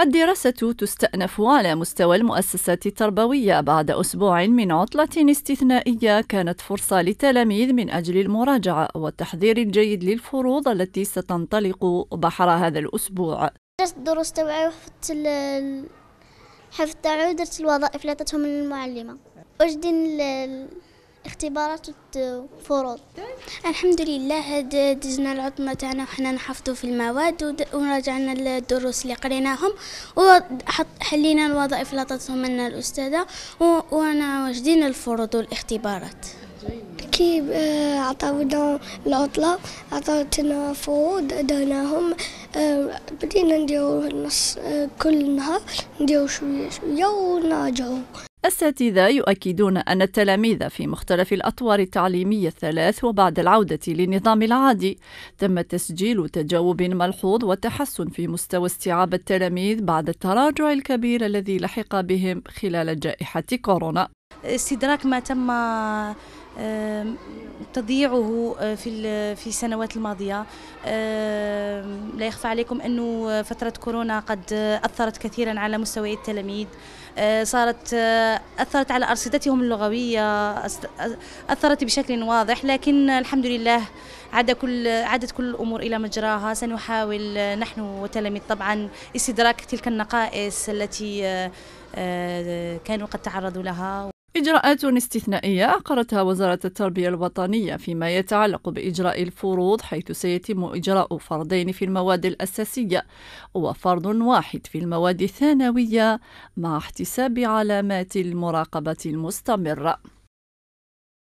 الدراسة تستأنف على مستوى المؤسسات التربوية بعد أسبوع من عطلة استثنائية كانت فرصة للتلاميذ من أجل المراجعة والتحضير الجيد للفروض التي ستنطلق بحر هذا الأسبوع درست الدروس تبعي وحفظت حفظت الوظائف اللي عطتهم المعلمة وجدين اختبارات وفروض الحمد لله دزنا العطمة تاعنا وحنا نحفظوا في المواد وراجعنا الدروس اللي قريناهم وحلينا الوظائف اللي عطاتهم لنا الأستاذة وانا واجدين الفروض والاختبارات كي آه، عطاونا العطلة عطاونا فروض درناهم آه، بدينا نديرو نص آه، كل نهار نديرو شوية شوية ونرجعو أساتذة يؤكدون أن التلاميذ في مختلف الأطوار التعليمية الثلاث وبعد العودة للنظام العادي تم تسجيل تجاوب ملحوظ وتحسن في مستوى استيعاب التلاميذ بعد التراجع الكبير الذي لحق بهم خلال جائحة كورونا استدراك ما تم تضييعه آه، في في السنوات الماضيه لا يخفى عليكم انه فتره كورونا قد اثرت كثيرا على مستوى التلاميذ آه، صارت آه، اثرت على ارصدتهم اللغويه اثرت بشكل واضح لكن الحمد لله عاد كل عادت كل الامور الى مجراها سنحاول نحن والتلاميذ طبعا استدراك تلك النقائص التي كانوا قد تعرضوا لها إجراءات استثنائية أقرتها وزارة التربية الوطنية فيما يتعلق بإجراء الفروض حيث سيتم إجراء فرضين في المواد الأساسية وفرض واحد في المواد الثانوية مع احتساب علامات المراقبة المستمرة.